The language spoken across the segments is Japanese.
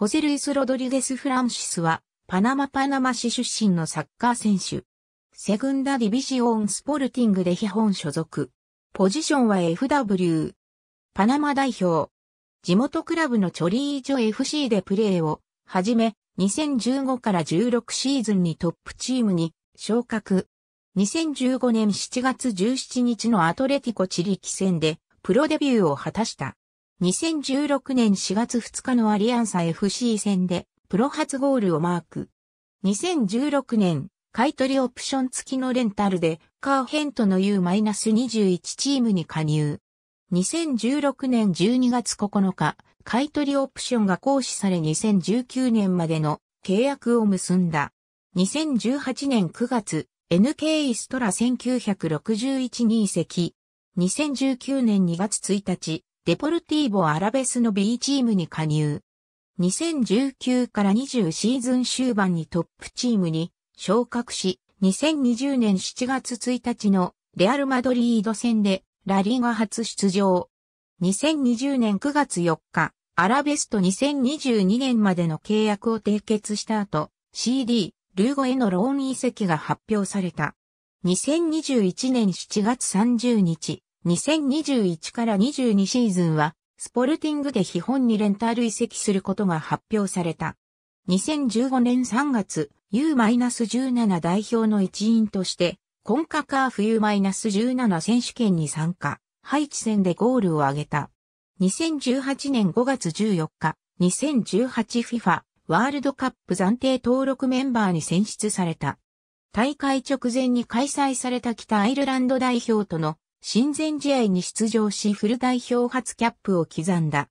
ホセルイス・ロドリゲス・フランシスは、パナマパナマ市出身のサッカー選手。セグンダ・ディビジオン・スポルティングで基本所属。ポジションは FW。パナマ代表。地元クラブのチョリージョ FC でプレーを、はじめ、2015から16シーズンにトップチームに昇格。2015年7月17日のアトレティコチリキ戦でプロデビューを果たした。2016年4月2日のアリアンサ FC 戦でプロ初ゴールをマーク。2016年、買取オプション付きのレンタルでカーヘントの U-21 チームに加入。2016年12月9日、買取オプションが行使され2019年までの契約を結んだ。2018年9月、NK イストラ1961に移籍。2019年2月1日、デポルティーボ・アラベスの B チームに加入。2019から20シーズン終盤にトップチームに昇格し、2020年7月1日のレアル・マドリード戦でラリーが初出場。2020年9月4日、アラベスと2022年までの契約を締結した後、CD、ルーゴへのローン移籍が発表された。2021年7月30日、2021から22シーズンは、スポルティングで基本にレンタル移籍することが発表された。2015年3月、U-17 代表の一員として、コンカカーフ U-17 選手権に参加、ハイチ戦でゴールを挙げた。2018年5月14日、2018FIFA ワールドカップ暫定登録メンバーに選出された。大会直前に開催された北アイルランド代表との親善試合に出場しフル代表初キャップを刻んだ。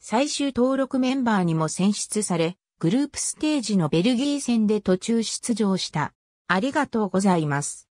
最終登録メンバーにも選出され、グループステージのベルギー戦で途中出場した。ありがとうございます。